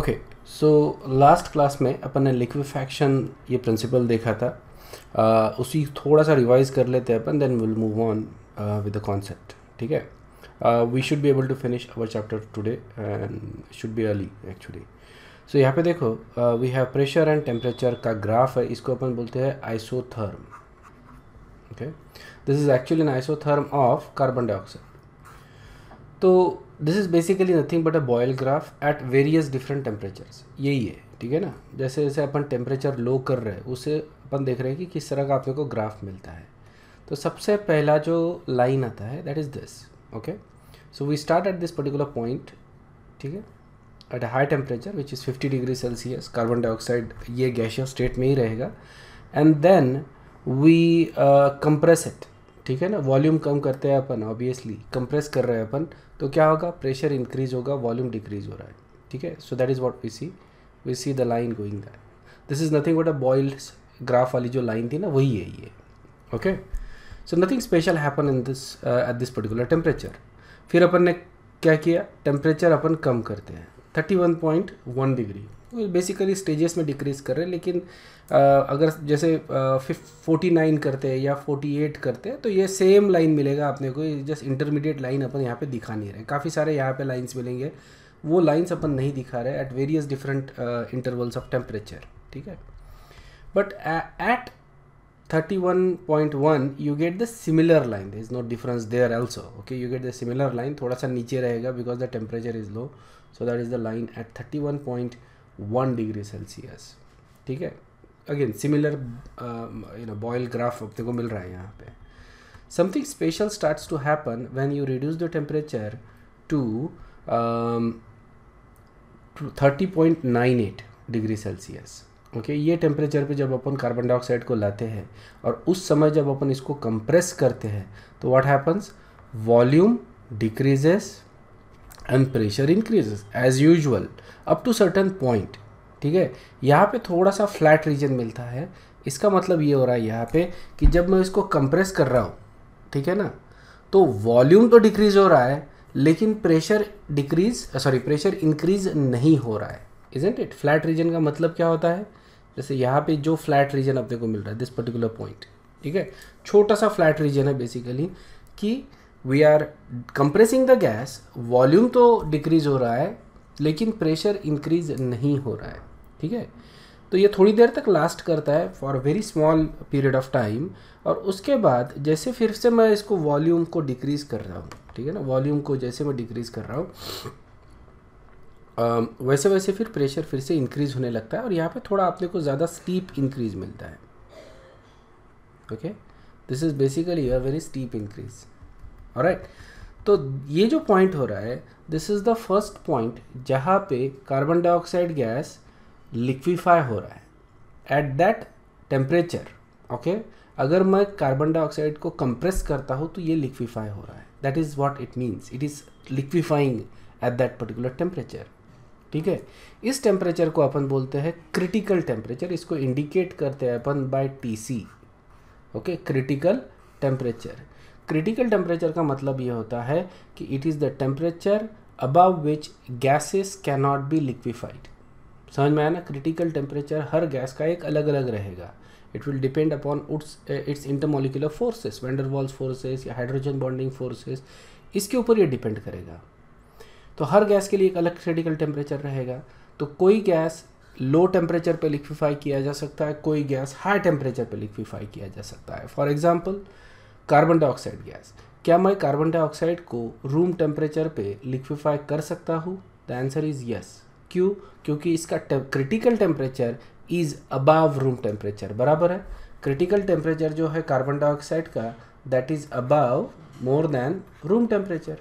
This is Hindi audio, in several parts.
ओके सो लास्ट क्लास में अपन ने लिक्विफैक्शन ये प्रिंसिपल देखा था uh, उसी थोड़ा सा रिवाइज कर लेते हैं अपन then will move on with the concept ठीक है we should be able to finish our chapter today and should be early actually so यहाँ पे देखो we have pressure and temperature का ग्राफ है इसको अपन बोलते हैं isotherm okay this is actually an isotherm of carbon dioxide तो this is basically nothing but a Boyle graph at various different temperatures यही है ठीक है ना जैसे जैसे अपन टेम्परेचर लो कर रहे हैं उसे अपन देख रहे हैं कि किस तरह का आपको को ग्राफ मिलता है तो सबसे पहला जो लाइन आता है that is this okay so we start at this particular point ठीक है at high temperature which is 50 degree celsius carbon dioxide ये गैशियस स्टेट में ही रहेगा and then we compress it ठीक है ना वॉल्यूम कम करते हैं अपन ऑब्वियसली कंप्रेस कर रहे हैं अपन तो क्या होगा प्रेशर इंक्रीज होगा वॉल्यूम डिक्रीज हो रहा है ठीक है so that is what we see we see the line going that this is nothing but a Boyle graph वाली जो लाइन थी ना वही है ये okay so nothing special happen in this at this particular temperature फिर अपन ने क्या किया टेम्परेचर अपन कम करते हैं thirty one point one degree basically stages में डिक्रीज़ कर रहे हैं लेकिन आ, अगर जैसे फोर्टी नाइन करते हैं या फोर्टी एट करते हैं तो ये सेम लाइन मिलेगा अपने को जस्ट इंटरमीडिएट लाइन अपन यहाँ पे दिखा नहीं रहे काफ़ी सारे यहाँ पे लाइंस मिलेंगे वो लाइंस अपन नहीं दिखा रहे at various different intervals of temperature ठीक है but at thirty you get the similar line there is no difference there also okay you get the similar line थोड़ा सा नीचे रहेगा because the temperature is low so that is the line at thirty one degree celsius ठीक है again similar you know Boyle graph अपने को मिल रहा है यहाँ पे something special starts to happen when you reduce the temperature to thirty point nine eight degree celsius okay ये टेम्परेचर पे जब अपन कार्बन डाइऑक्साइड को लाते हैं और उस समय जब अपन इसको कंप्रेस करते हैं तो what happens volume decreases and pressure increases as usual up to certain point ठीक है यहाँ पे थोड़ा सा फ्लैट रीजन मिलता है इसका मतलब ये हो रहा है यहाँ पे कि जब मैं इसको कंप्रेस कर रहा हूँ ठीक है ना तो वॉल्यूम तो डिक्रीज हो रहा है लेकिन pressure decrease sorry pressure increase नहीं हो रहा है इजेंट इट फ्लैट रीजन का मतलब क्या होता है जैसे यहाँ पे जो फ्लैट रीजन अपने को मिल रहा है दिस पर्टिकुलर पॉइंट ठीक है छोटा सा फ्लैट रीजन है बेसिकली कि we are compressing the gas volume तो डिक्रीज हो रहा है लेकिन प्रेशर इंक्रीज नहीं हो रहा है ठीक है तो ये थोड़ी देर तक लास्ट करता है for very small period of time और उसके बाद जैसे फिर से मैं इसको वॉल्यूम को डिक्रीज़ कर रहा हूँ ठीक है ना वॉल्यूम को जैसे मैं डिक्रीज़ कर रहा हूँ वैसे वैसे फिर प्रेशर फिर से इंक्रीज़ होने लगता है और यहाँ पे थोड़ा आपने को ज़्यादा स्टीप इंक्रीज़ मिलता है okay this is basically a very steep increase और राइट तो ये जो पॉइंट हो रहा है this is the first point जहाँ पे कार्बन डाइऑक्साइड गैस लिक्विफाई हो रहा है एट दैट टेम्परेचर ओके अगर मैं कार्बन डाइऑक्साइड को कंप्रेस करता हूँ तो ये लिक्विफाई हो रहा है that is what it means it is liquefying at that particular temperature ठीक है इस टेम्परेचर को अपन बोलते हैं क्रिटिकल टेम्परेचर इसको इंडिकेट करते हैं अपन by T C okay critical temperature critical temperature का मतलब ये होता है कि it is the temperature above which gases cannot be liquefied समझ में आया ना क्रिटिकल टेम्परेचर हर गैस का एक अलग अलग रहेगा it will depend upon its its intermolecular forces van der Waals forces या हाइड्रोजन बॉन्डिंग फोर्सेस इसके ऊपर ये डिपेंड करेगा तो हर गैस के लिए एक अलग क्रिटिकल टेम्परेचर रहेगा तो कोई गैस लो टेम्परेचर पे लिक्विफाई किया जा सकता है कोई गैस हाई टेम्परेचर पे लिक्विफाई किया जा सकता है for example carbon dioxide gas क्या मैं कार्बन डाइऑक्साइड को रूम टेम्परेचर पे लिक्विफाई कर सकता हूँ द आंसर इज़ यस क्यों क्योंकि इसका critical temperature is above room temperature बराबर है क्रिटिकल टेम्परेचर जो है कार्बन डाइऑक्साइड का that is above more than room temperature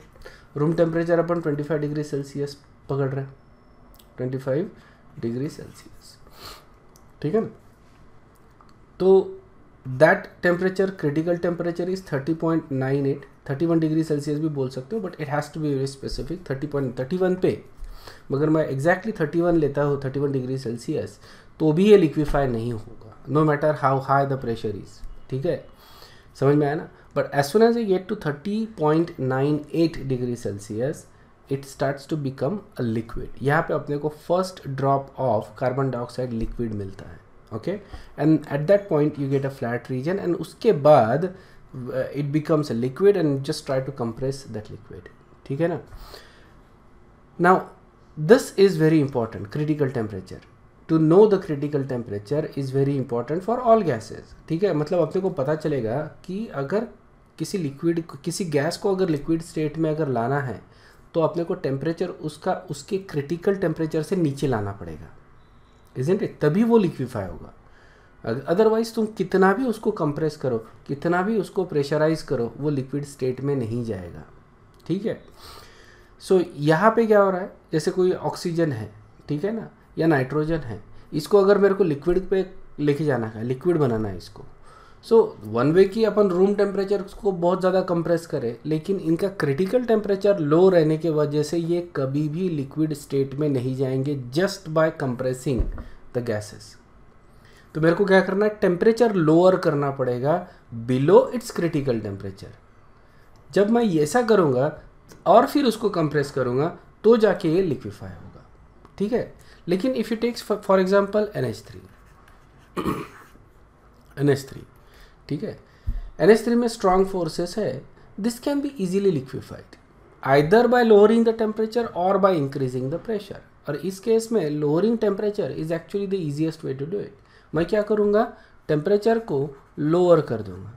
room temperature अपन 25 डिग्री सेल्सियस पकड़ रहे हैं 25 डिग्री सेल्सियस ठीक है ना तो that temperature critical temperature is thirty point nine eight thirty one degree celsius भी बोल सकते हो but it has to be very specific thirty point thirty one पे मगर मैं एग्जैक्टली थर्टी वन लेता हूँ थर्टी वन डिग्री सेल्सियस तो भी ये लिक्विफाई नहीं होगा no matter how high the pressure is ठीक है समझ में आया ना but as soon as I get to thirty point nine eight degree celsius it starts to become a liquid यहाँ पे अपने को first drop of carbon dioxide liquid मिलता है okay and at that point you get a flat region and उसके बाद it becomes a liquid and just try to compress that liquid ठीक है ना now this is very important critical temperature to know the critical temperature is very important for all gases ठीक है मतलब अपने को पता चलेगा कि अगर किसी लिक्विड किसी गैस को अगर लिक्विड स्टेट में अगर लाना है तो अपने को टेम्परेचर उसका उसके क्रिटिकल टेम्परेचर से नीचे लाना पड़ेगा इजेंट इट तभी वो लिक्विफाई होगा अदरवाइज तुम कितना भी उसको कंप्रेस करो कितना भी उसको प्रेशराइज करो वो लिक्विड स्टेट में नहीं जाएगा ठीक है सो so, यहाँ पे क्या हो रहा है जैसे कोई ऑक्सीजन है ठीक है ना या नाइट्रोजन है इसको अगर मेरे को लिक्विड पे लेके जाना है लिक्विड बनाना है इसको सो वन वे की अपन रूम टेम्परेचर को बहुत ज़्यादा कंप्रेस करें लेकिन इनका क्रिटिकल टेम्परेचर लो रहने के वजह से ये कभी भी लिक्विड स्टेट में नहीं जाएंगे just by compressing the gases तो मेरे को क्या करना है टेम्परेचर लोअर करना पड़ेगा बिलो इट्स क्रिटिकल टेम्परेचर जब मैं ऐसा करूँगा और फिर उसको कंप्रेस करूँगा तो जाके ये लिक्विफाई होगा ठीक है लेकिन if you takes for example N H three N H three ठीक है एन एस थ्री में स्ट्रांग फोर्सेस है this can be easily liquefied either by lowering the temperature और बाय इंक्रीजिंग द प्रेशर और इस केस में lowering temperature is actually the easiest way to do it मैं क्या करूँगा टेम्परेचर को लोअर कर दूंगा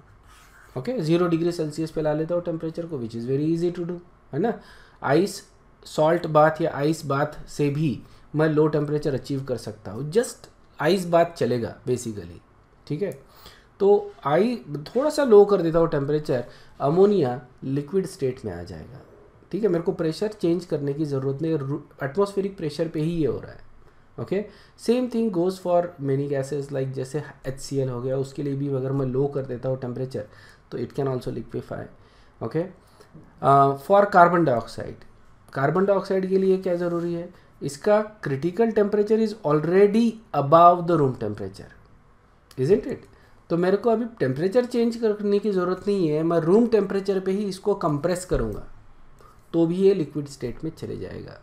ओके जीरो डिग्री सेल्सियस पे ला लेता हूँ टेम्परेचर को which is very easy to do है ना आइस सॉल्ट बाथ या आइस बाथ से भी मैं लो टेम्परेचर अचीव कर सकता हूँ जस्ट आइस बाथ चलेगा बेसिकली ठीक है तो आई थोड़ा सा लो कर देता हूँ टेम्परेचर अमोनिया लिक्विड स्टेट में आ जाएगा ठीक है मेरे को प्रेशर चेंज करने की ज़रूरत नहीं एटमोस्फेरिक प्रेशर पे ही ये हो रहा है okay same thing goes for many gases like जैसे एच हो गया उसके लिए भी अगर मैं लो कर देता हूँ टेम्परेचर तो it can also liquefy okay for carbon dioxide carbon dioxide के लिए क्या ज़रूरी है इसका critical temperature is already above the room temperature इंट इट तो मेरे को अभी टेम्परेचर चेंज करने की ज़रूरत नहीं है मैं रूम टेम्परेचर पे ही इसको कंप्रेस करूँगा तो भी ये लिक्विड स्टेट में चले जाएगा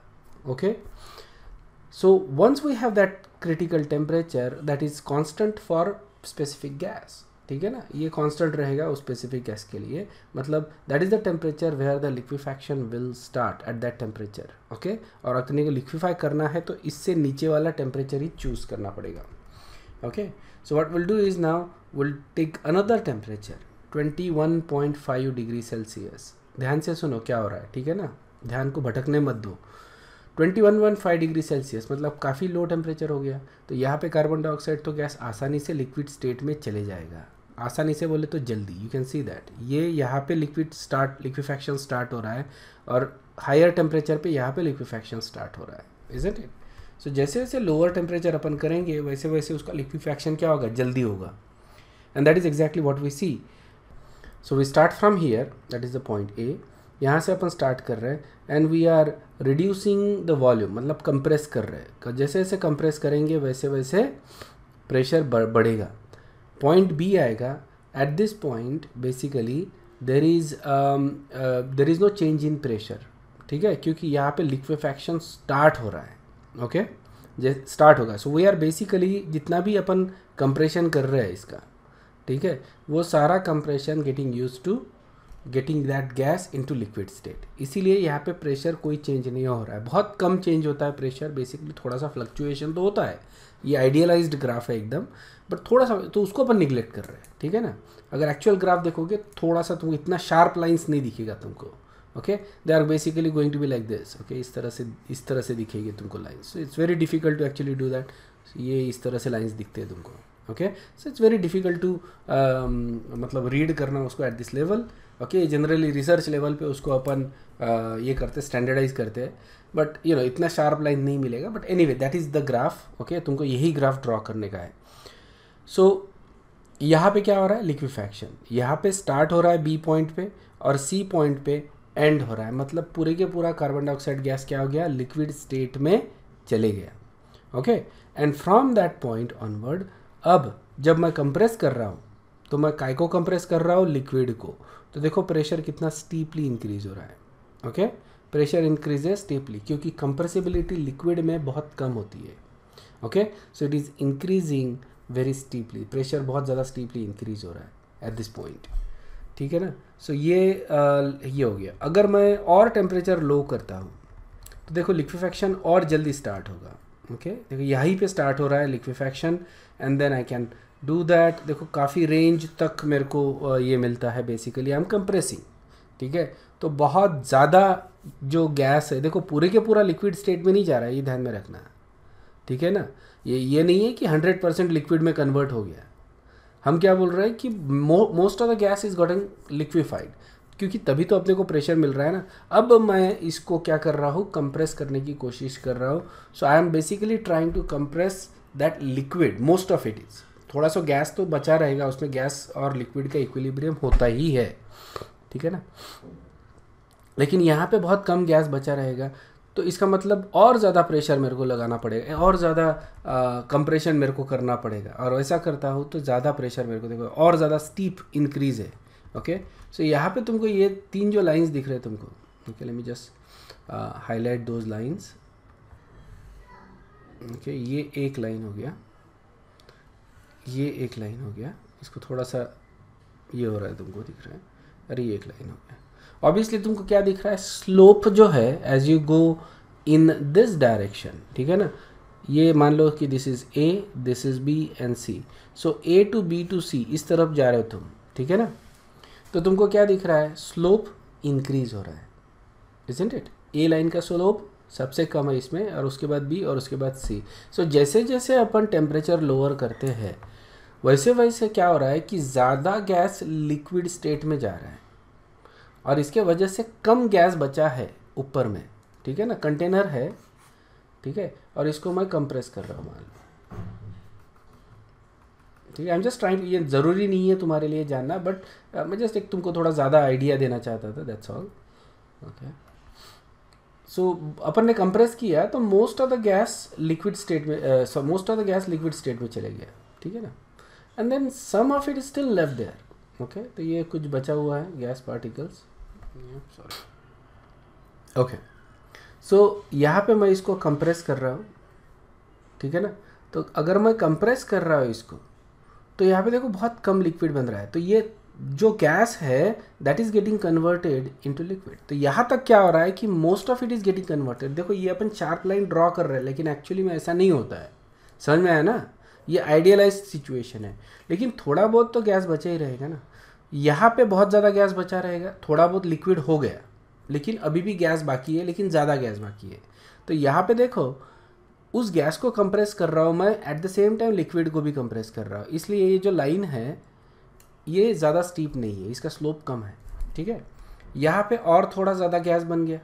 okay so once we have that critical temperature that is constant for specific gas ठीक है ना ये कांस्टेंट रहेगा उस स्पेसिफिक गैस के लिए मतलब that is the temperature where the liquefaction will start at that temperature okay और अपने को लिक्विफाई करना है तो इससे नीचे वाला टेम्परेचर ही चूज़ करना पड़ेगा okay so what will do is now will take another temperature 21.5 degree Celsius ध्यान से सुनो क्या हो रहा है ठीक है ना ध्यान को भटकने मत दो 21.5 डिग्री सेल्सियस मतलब काफ़ी लो टेम्परेचर हो गया तो यहाँ पे कार्बन डाइऑक्साइड तो गैस आसानी से लिक्विड स्टेट में चले जाएगा आसानी से बोले तो जल्दी यू कैन सी दैट ये यहाँ पे लिक्विड स्टार्ट लिक्विफैक्शन स्टार्ट हो रहा है और हायर टेम्परेचर पे यहाँ पे लिक्विफैक्शन स्टार्ट हो रहा है इज इट सो जैसे जैसे लोअर टेम्परेचर अपन करेंगे वैसे वैसे उसका लिक्विफैक्शन क्या होगा जल्दी होगा and that is exactly what we see so we start from here that is the point A यहाँ से अपन स्टार्ट कर रहे हैं and we are reducing the volume मतलब कंप्रेस कर रहे हैं जैसे जैसे कंप्रेस करेंगे वैसे वैसे प्रेशर बढ़ेगा पॉइंट बी आएगा at this point basically there is there is no change in pressure ठीक है क्योंकि यहाँ पे लिक्विफैक्शन स्टार्ट हो रहा है ओके okay? स्टार्ट होगा सो वी आर बेसिकली जितना भी अपन कंप्रेशन कर रहे हैं इसका ठीक है वो सारा compression getting use to getting that gas into liquid state इसीलिए यहाँ पे प्रेशर कोई चेंज नहीं हो रहा है बहुत कम चेंज होता है प्रेशर बेसिकली थोड़ा सा फ्लक्चुएशन तो होता है ये आइडियलाइज्ड ग्राफ है एकदम बट थोड़ा सा तो उसको अपन निगलेक्ट कर रहे हैं ठीक है ना अगर एक्चुअल ग्राफ देखोगे थोड़ा सा तुमको इतना शार्प लाइन्स नहीं दिखेगा तुमको okay they are basically going to be like this okay इस तरह से इस तरह से दिखेगी तुमको lines it's very difficult to actually do that ये इस तरह से लाइन्स दिखते हैं तुमको okay so it's very difficult to मतलब रीड करना उसको at this level okay generally research level पे उसको अपन uh, ये करते स्टैंडर्डाइज करते हैं बट यू नो इतना शार्प लाइन नहीं मिलेगा but anyway that is the graph okay तुमको यही ग्राफ ड्रॉ करने का है सो so, यहाँ पे क्या हो रहा है लिक्विफैक्शन यहाँ पे स्टार्ट हो रहा है बी पॉइंट पे और सी पॉइंट पे एंड हो रहा है मतलब पूरे के पूरा कार्बन डाइऑक्साइड गैस क्या हो गया लिक्विड स्टेट में चले गया okay and from that point onward अब जब मैं कंप्रेस कर रहा हूँ तो मैं काय को कंप्रेस कर रहा हूँ लिक्विड को तो देखो प्रेशर कितना स्टीपली इंक्रीज हो रहा है ओके प्रेशर इंक्रीज है स्टीपली क्योंकि कंप्रेसिबिलिटी लिक्विड में बहुत कम होती है okay so it is increasing very steeply pressure बहुत ज़्यादा स्टीपली इंक्रीज हो रहा है एट दिस पॉइंट ठीक है ना सो so ये आ, ये हो गया अगर मैं और टेम्परेचर लो करता हूँ तो देखो लिक्विफेक्शन और जल्दी स्टार्ट होगा ओके देखो यहीं पे स्टार्ट हो रहा है liquefaction and then I can do that देखो काफ़ी रेंज तक मेरे को ये मिलता है बेसिकली आई एम कंप्रेसिंग ठीक है तो बहुत ज़्यादा जो गैस है देखो पूरे के पूरा लिक्विड स्टेट में नहीं जा रहा है ये ध्यान में रखना ठीक है ना ये ये नहीं है कि हंड्रेड परसेंट लिक्विड में कन्वर्ट हो गया हम क्या बोल रहे हैं कि most of the gas is gotten liquefied क्योंकि तभी तो अपने को प्रेशर मिल रहा है ना अब मैं इसको क्या कर रहा हूँ कंप्रेस करने की कोशिश कर रहा हूँ so I am basically trying to compress that liquid most of it is थोड़ा सा गैस तो बचा रहेगा उसमें गैस और लिक्विड का इक्विलिब्रियम होता ही है ठीक है ना लेकिन यहाँ पे बहुत कम गैस बचा रहेगा तो इसका मतलब और ज़्यादा प्रेशर मेरे को लगाना पड़ेगा और ज़्यादा कंप्रेशन मेरे को करना पड़ेगा और ऐसा करता हूँ तो ज़्यादा प्रेशर मेरे को देखो और ज़्यादा स्टीप इंक्रीज़ है ओके okay? सो यहाँ पे तुमको ये तीन जो लाइंस दिख रहे हैं तुमको okay let me just highlight those lines okay ये एक लाइन हो गया ये एक लाइन हो गया इसको थोड़ा सा ये हो रहा है तुमको दिख रहा है अरे ये एक लाइन हो गया ऑब्वियसली तुमको क्या दिख रहा है स्लोप जो है as you go in this direction ठीक है ना ये मान लो कि this is A this is B and C so A to B to C इस तरफ जा रहे हो तुम ठीक है ना तो तुमको क्या दिख रहा है स्लोप इंक्रीज हो रहा है इजेंट इट ए लाइन का स्लोप सबसे कम है इसमें और उसके बाद बी और उसके बाद सी सो so, जैसे जैसे अपन टेम्परेचर लोअर करते हैं वैसे वैसे क्या हो रहा है कि ज़्यादा गैस लिक्विड स्टेट में जा रहा है और इसके वजह से कम गैस बचा है ऊपर में ठीक है ना कंटेनर है ठीक है और इसको मैं कंप्रेस कर रहा हूँ मान लो ठीक है आई एम जस्ट ट्राइंग ये ज़रूरी नहीं है तुम्हारे लिए जानना बट uh, मैं जस्ट एक तुमको थोड़ा ज़्यादा आइडिया देना चाहता था दैट्स ऑल ओके सो अपन ने कंप्रेस किया तो most of the gas liquid state में so most of the gas liquid state में चले गया ठीक है ना and then some of it still left there okay तो ये कुछ बचा हुआ है gas particles sorry okay so यहाँ पे मैं इसको कंप्रेस कर रहा हूँ ठीक है ना तो अगर मैं कंप्रेस कर रहा हूँ इसको तो यहाँ पे देखो बहुत कम लिक्विड बन रहा है तो ये जो गैस है that is getting converted into liquid तो यहाँ तक क्या हो रहा है कि most of it is getting converted देखो ये अपन चार्ट लाइन ड्रॉ कर रहे हैं लेकिन एक्चुअली में ऐसा नहीं होता है समझ में आया ना ये आइडियलाइज सिचुएशन है लेकिन थोड़ा बहुत तो गैस बचा ही रहेगा ना यहाँ पे बहुत ज़्यादा गैस बचा रहेगा थोड़ा बहुत लिक्विड हो गया लेकिन अभी भी गैस बाकी है लेकिन ज़्यादा गैस बाकी है तो यहाँ पे देखो उस गैस को कंप्रेस कर रहा हूँ मैं at the same time liquid को भी कंप्रेस कर रहा हूँ इसलिए ये जो लाइन है ये ज़्यादा स्टीप नहीं है इसका स्लोप कम है ठीक है यहाँ पे और थोड़ा ज़्यादा गैस बन गया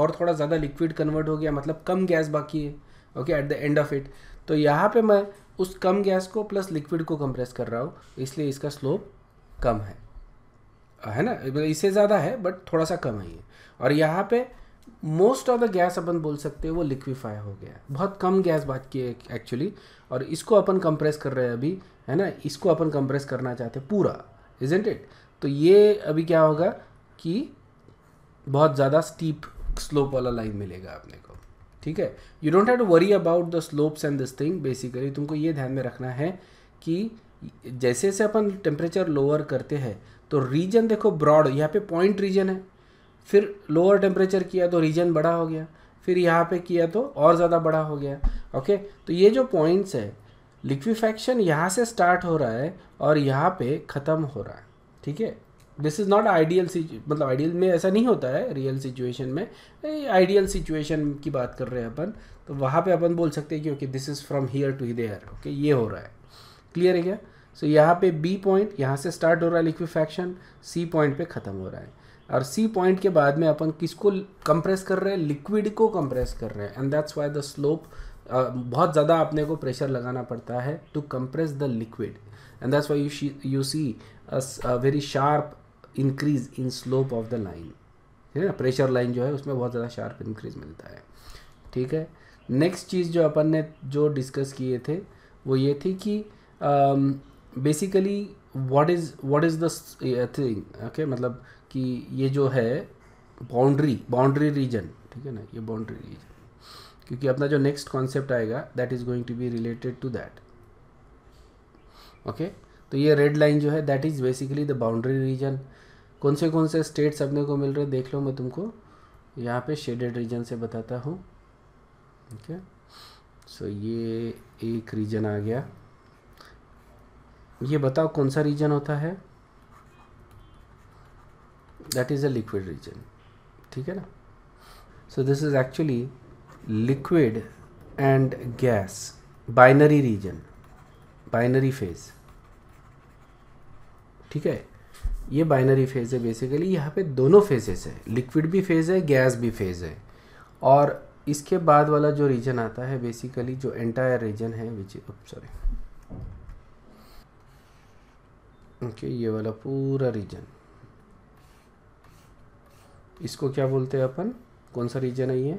और थोड़ा ज़्यादा लिक्विड कन्वर्ट हो गया मतलब कम गैस बाकी है okay at the end of it तो यहाँ पे मैं उस कम गैस को प्लस लिक्विड को कंप्रेस कर रहा हूँ इसलिए इसका स्लोप कम है है ना मतलब इससे ज़्यादा है बट थोड़ा सा कम है ये और यहाँ पर मोस्ट ऑफ द गैस अपन बोल सकते हैं वो लिक्विफाई हो गया बहुत कम गैस बाकी है एक्चुअली और इसको अपन कंप्रेस कर रहे हैं अभी है ना इसको अपन कंप्रेस करना चाहते हैं पूरा इजेंट इट तो ये अभी क्या होगा कि बहुत ज़्यादा स्टीप स्लोप वाला लाइन मिलेगा आपने को ठीक है you don't have to worry about the slopes and this thing basically तुमको ये ध्यान में रखना है कि जैसे जैसे अपन टेम्परेचर लोअर करते हैं तो रीजन देखो ब्रॉड यहाँ पे पॉइंट रीजन है फिर लोअर टेम्परेचर किया तो रीजन बड़ा हो गया फिर यहाँ पे किया तो और ज़्यादा बड़ा हो गया ओके तो ये जो पॉइंट्स है लिक्विफैक्शन यहाँ से स्टार्ट हो रहा है और यहाँ पे ख़त्म हो रहा है ठीक है दिस इज़ नॉट आइडियल मतलब आइडियल में ऐसा नहीं होता है रियल सिचुएशन में आइडियल सिचुएशन की बात कर रहे हैं अपन तो वहाँ पे अपन बोल सकते हैं कि okay this is from here to there okay ये हो रहा है क्लियर है क्या सो so, यहाँ पे बी पॉइंट यहाँ से स्टार्ट हो रहा है लिक्विफैक्शन सी पॉइंट पे ख़त्म हो रहा है और सी पॉइंट के बाद में अपन किसको कंप्रेस कर रहे हैं लिक्विड को कंप्रेस कर रहे हैं and that's why the slope बहुत ज़्यादा अपने को प्रेशर लगाना पड़ता है to compress the liquid and that's why you you see a very sharp increase in slope of the line है ना प्रेशर लाइन जो है उसमें बहुत ज़्यादा शार्प इंक्रीज मिलता है ठीक है नेक्स्ट चीज़ जो अपन ने जो डिस्कस किए थे वो ये थी कि basically um, what is what is the thing okay मतलब कि ये जो है बाउंड्री बाउंड्री रीजन ठीक है ना ये बाउंड्री रीजन क्योंकि अपना जो नेक्स्ट कॉन्सेप्ट आएगा that is going to be related to that okay तो ये रेड लाइन जो है that is basically the boundary region कौन से कौन से स्टेट्स अपने को मिल रहे देख लो मैं तुमको यहाँ पे शेडेड रीजन से बताता हूँ ओके सो ये एक रीजन आ गया ये बताओ कौन सा रीजन होता है that is a liquid region ठीक है ना so this is actually liquid and gas binary region binary phase ठीक है ये बाइनरी फेज़ है बेसिकली यहाँ पे दोनों फेजेस है लिक्विड भी फेज़ है गैस भी फेज़ है और इसके बाद वाला जो रीजन आता है बेसिकली जो एंटायर रीजन है विच सॉरी oh, ओके ये वाला पूरा रीजन इसको क्या बोलते हैं अपन कौन सा रीजन है ये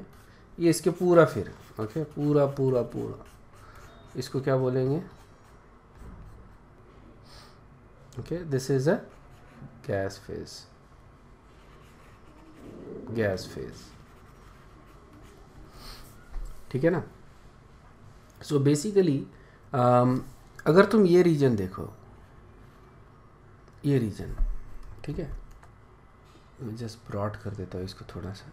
ये इसके पूरा फिर ओके पूरा पूरा पूरा इसको क्या बोलेंगे okay this is a gas phase gas phase ठीक है ना सो so बेसिकली um, अगर तुम ये रीजन देखो ये रीजन ठीक है मैं जस्ट ब्रॉड कर देता हूँ इसको थोड़ा सा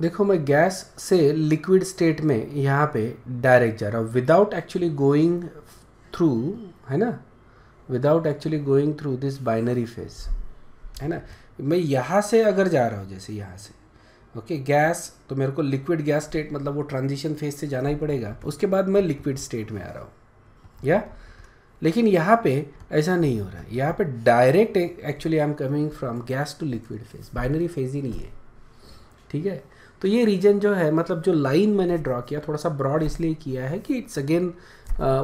देखो मैं गैस से लिक्विड स्टेट में यहाँ पे डायरेक्ट जा रहा हूँ विदाउट एक्चुअली गोइंग थ्रू है ना without actually going through this binary phase है ना मैं यहाँ से अगर जा रहा हूँ जैसे यहाँ से ओके okay, गैस तो मेरे को लिक्विड गैस स्टेट मतलब वो ट्रांजिशन फेज से जाना ही पड़ेगा उसके बाद मैं लिक्विड स्टेट में आ रहा हूँ या yeah? लेकिन यहाँ पे ऐसा नहीं हो रहा है यहाँ पे direct actually I am coming from gas to liquid phase binary phase ही नहीं है ठीक है तो ये रीजन जो है मतलब जो लाइन मैंने ड्रॉ किया थोड़ा सा ब्रॉड इसलिए किया है कि इट्स अगेन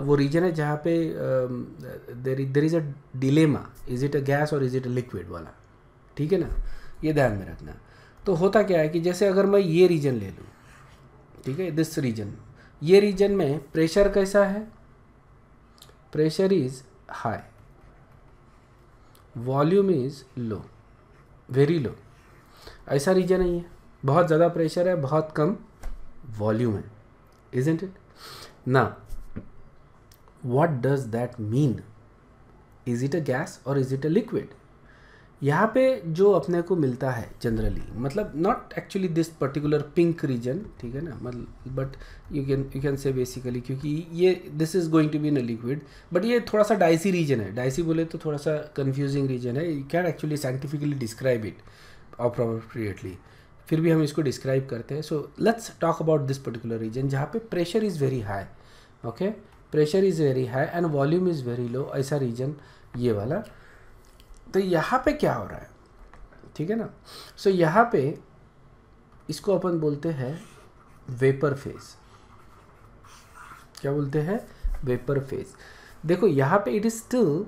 वो रीजन है जहाँ पे there there is a dilemma is it a gas और इज़ इट अ लिक्विड वाला ठीक है ना ये ध्यान में रखना तो होता क्या है कि जैसे अगर मैं ये रीजन ले लूँ ठीक है दिस रीजन ये रीजन में प्रेशर कैसा है pressure is high volume is low very low ऐसा रीजन नहीं है बहुत ज़्यादा प्रेशर है बहुत कम वॉल्यूम है इज इट ना what does that mean is it a gas और इज इट अ लिक्विड यहाँ पे जो अपने को मिलता है जनरली मतलब not actually this particular pink region ठीक है ना मतलब but you can you can say basically क्योंकि ये this is going to be in liquid but ये थोड़ा सा डाइसी रीजन है डाइसी बोले तो थोड़ा सा कंफ्यूजिंग रीजन है you can actually scientifically describe it appropriately फिर भी हम इसको डिस्क्राइब करते हैं so let's talk about this particular region जहाँ पे pressure is very high okay pressure is very high and volume is very low ऐसा रीजन ये वाला तो यहाँ पे क्या हो रहा है ठीक है ना सो so, यहाँ पे इसको अपन बोलते हैं वेपर फेज क्या बोलते हैं वेपर फेज देखो यहाँ पे it is still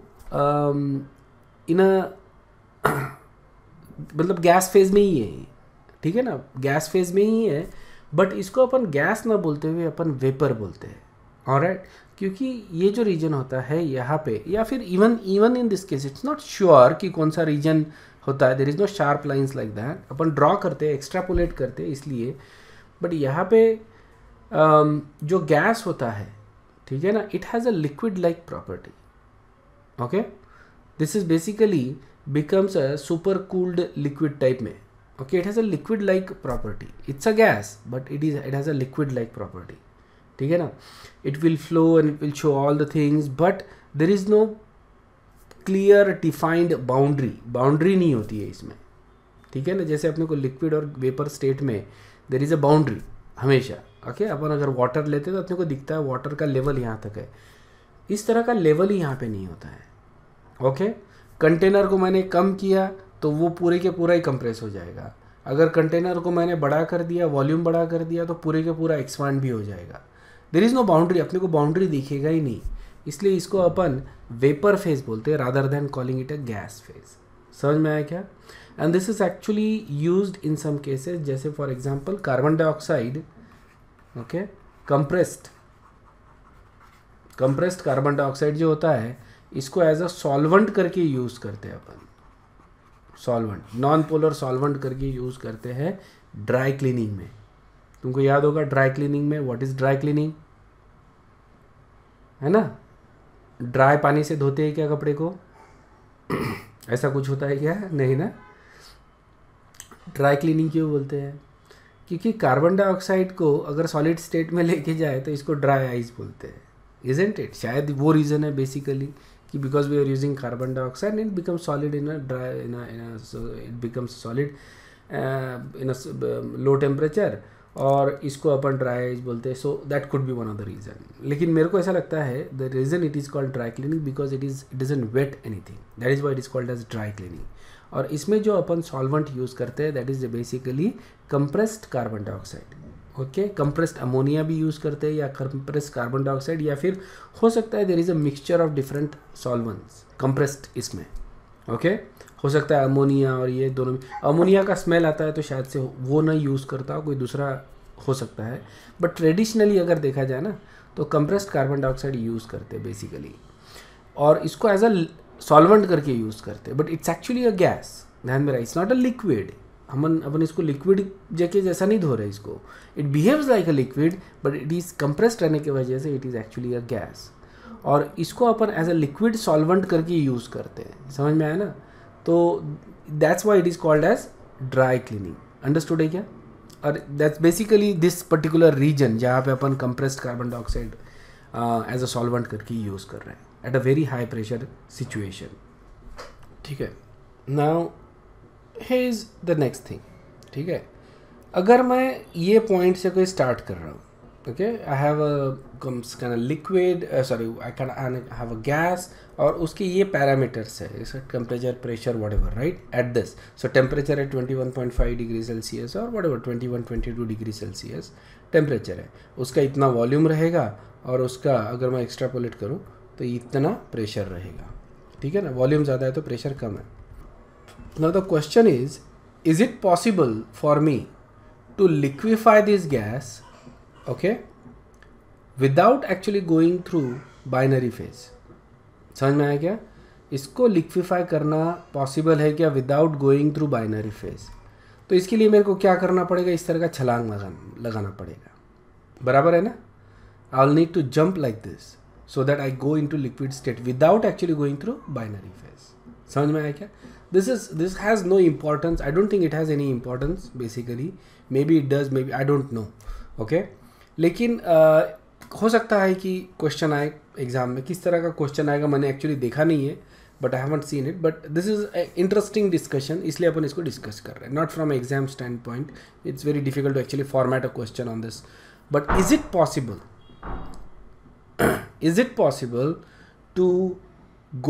in a मतलब गैस फेज में ही है ठीक है ना गैस फेज में ही है बट इसको अपन गैस ना बोलते हुए अपन वेपर बोलते हैं ऑलराइट क्योंकि ये जो रीजन होता है यहाँ पे या फिर even even in this case it's not sure कि कौन सा रीजन होता है there is no sharp lines like that अपन ड्रॉ करते हैं एक्स्ट्रापोलेट करते हैं इसलिए बट यहाँ पे um, जो गैस होता है ठीक है ना it has a liquid like property okay this is basically becomes a super cooled liquid type में okay it has a liquid like property it's a gas but it is it has a liquid like property ठीक है ना it will flow and it will show all the things but there is no clear defined boundary boundary नहीं होती है इसमें ठीक है ना जैसे अपने को लिक्विड और वेपर स्टेट में देर इज़ अ बाउंड्री हमेशा ओके okay? अपन अगर वाटर लेते हैं तो अपने को दिखता है वाटर का लेवल यहाँ तक है इस तरह का लेवल ही यहाँ पे नहीं होता है ओके okay? कंटेनर को मैंने कम किया तो वो पूरे के पूरा ही कंप्रेस हो जाएगा अगर कंटेनर को मैंने बड़ा कर दिया वॉल्यूम बड़ा कर दिया तो पूरे के पूरा एक्सपांड भी हो जाएगा देर इज़ नो बाउंड्री अपने को बाउंड्री दिखेगा ही नहीं इसलिए इसको अपन वेपर फेज बोलते हैं rather than calling it a gas phase समझ में आया क्या and this is actually use in some cases जैसे for example carbon dioxide okay compressed compressed carbon dioxide जो होता है इसको एज अ सॉल्वेंट करके यूज़ करते हैं अपन सॉल्वेंट नॉन पोलर सॉल्वेंट करके यूज़ करते हैं ड्राई क्लीनिंग में तुमको याद होगा ड्राई क्लीनिंग में व्हाट इज़ ड्राई क्लीनिंग है ना ड्राई पानी से धोते हैं क्या कपड़े को ऐसा कुछ होता है क्या नहीं ना ड्राई क्लीनिंग क्यों बोलते हैं क्योंकि कार्बन डाइऑक्साइड को अगर सॉलिड स्टेट में लेके जाए तो इसको ड्राई आइस बोलते हैं इजेंट इट शायद वो रीज़न है बेसिकली कि because we are using carbon dioxide it become solid in a dry in it becomes solid in low temperature और इसको अपन ड्राई बोलते हैं so that could be one of the reason लेकिन मेरे को ऐसा लगता है the reason it is called dry cleaning because it is it doesn't wet anything that is why it is called as dry cleaning और इसमें जो अपन सॉल्वेंट यूज़ करते हैं that is basically compressed carbon dioxide okay compressed ammonia भी यूज़ करते हैं या कंप्रेस्ड कार्बन डाइऑक्साइड या फिर हो सकता है there is a mixture of different solvents compressed इसमें ओके okay? हो सकता है अमोनिया और ये दोनों में अमोनिया का स्मेल आता है तो शायद से वो ना यूज़ करता हो कोई दूसरा हो सकता है बट ट्रेडिशनली अगर देखा जाए ना तो कंप्रेस्ड कार्बन डाइऑक्साइड यूज़ करते हैं बेसिकली और इसको एज अ सॉल्वेंट करके यूज़ करते but it's actually a gas ध्यान में रहा इट्स नॉट अ लिक्विड हम अपन इसको लिक्विड जैके जैसा नहीं धो रहे इसको it behaves like a liquid but it is compressed रहने की वजह से it is actually a gas और इसको अपन एज अ लिक्विड सॉल्वेंट करके यूज़ करते हैं समझ में आया ना तो that's why it is called as dry cleaning understood है क्या और that's basically this particular region जहाँ पे अपन compressed carbon dioxide as a solvent करके यूज़ कर रहे हैं at a very high pressure situation ठीक है now here is the next thing ठीक है अगर मैं ये पॉइंट से कोई स्टार्ट कर रहा हूँ okay I have a comes kind of liquid uh, sorry i can और उसके ये पैरामीटर्स है temperature pressure whatever right at this so temperature है 21.5 डिग्री सेल्सियस और whatever twenty degree Celsius temperature है उसका इतना वॉल्यूम रहेगा और उसका अगर मैं एक्स्ट्रापोलेट करूँ तो इतना प्रेशर रहेगा ठीक है ना वॉल्यूम ज़्यादा है तो प्रेशर कम है ना the question is is it possible for me to liquefy this gas okay without actually going through binary phase समझ में आया क्या इसको लिक्विफाई करना पॉसिबल है क्या without going through binary phase तो इसके लिए मेरे को क्या करना पड़ेगा इस तरह का छलांग लगाना लगाना पड़ेगा बराबर है ना I need to jump like this so that I go into liquid state without actually going through binary phase समझ में आया क्या this is this has no importance I don't think it has any importance basically maybe it does maybe I don't know okay लेकिन uh, हो सकता है कि क्वेश्चन आए एग्ज़ाम में किस तरह का क्वेश्चन आएगा मैंने एक्चुअली देखा नहीं है but I haven't seen it but this is interesting discussion इसलिए अपन इसको डिस्कस कर रहे हैं not from exam standpoint it's very difficult to actually format a question on this but is it possible is it possible to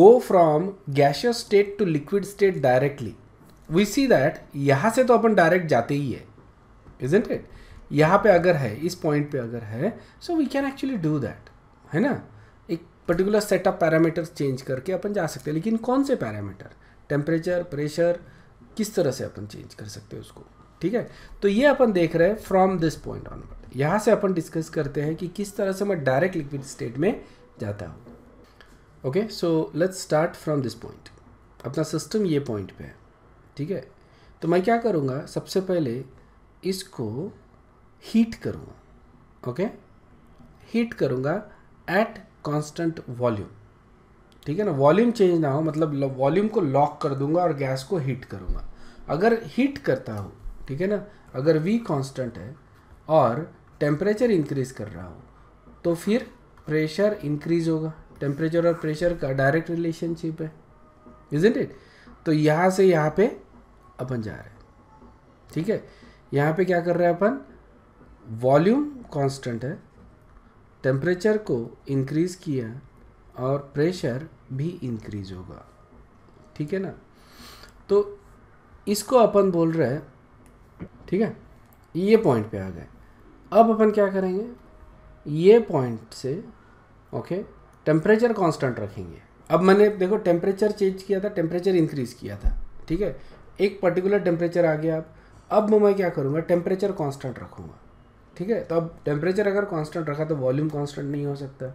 go from gaseous state to liquid state directly we see that यहाँ से तो अपन डायरेक्ट जाते ही है इजेंट इट यहाँ पे अगर है इस पॉइंट पे अगर है so we can actually do that है ना एक particular set of parameters change करके अपन जा सकते हैं लेकिन कौन से पैरामीटर टेम्परेचर प्रेशर किस तरह से अपन चेंज कर सकते हैं उसको ठीक है तो ये अपन देख रहे हैं फ्रॉम दिस पॉइंट ऑनवर्ड यहाँ से अपन डिस्कस करते हैं कि किस तरह से मैं डायरेक्ट लिक्विड स्टेट में जाता हूँ okay so let's start from this point अपना सिस्टम ये पॉइंट पे है ठीक है तो मैं क्या करूँगा सबसे पहले इसको हीट करूँगा ओके हीट करूँगा एट कांस्टेंट वॉल्यूम ठीक है ना वॉल्यूम चेंज ना हो मतलब वॉल्यूम को लॉक कर दूंगा और गैस को हीट करूँगा अगर हीट करता हूँ ठीक है ना अगर वी कांस्टेंट है और टेम्परेचर इंक्रीज कर रहा हूँ तो फिर प्रेशर इंक्रीज होगा टेम्परेचर और प्रेशर का डायरेक्ट रिलेशनशिप है इजेंट इट तो यहाँ से यहाँ पे अपन जा रहे हैं ठीक है यहाँ पे क्या कर रहे हैं अपन वॉल्यूम कांस्टेंट है टेम्परेचर को इंक्रीज़ किया और प्रेशर भी इंक्रीज होगा ठीक है ना तो इसको अपन बोल रहे हैं ठीक है ये पॉइंट पे आ गए अब अपन क्या करेंगे ये पॉइंट से ओके टेम्परेचर कांस्टेंट रखेंगे अब मैंने देखो टेम्परेचर चेंज किया था टेम्परेचर इंक्रीज किया था ठीक है एक पर्टिकुलर टेम्परेचर आ गया अब अब मैं क्या करूँगा टेम्परेचर कांस्टेंट रखूँगा ठीक है तो अब टेम्परेचर अगर कांस्टेंट रखा तो वॉल्यूम कांस्टेंट नहीं हो सकता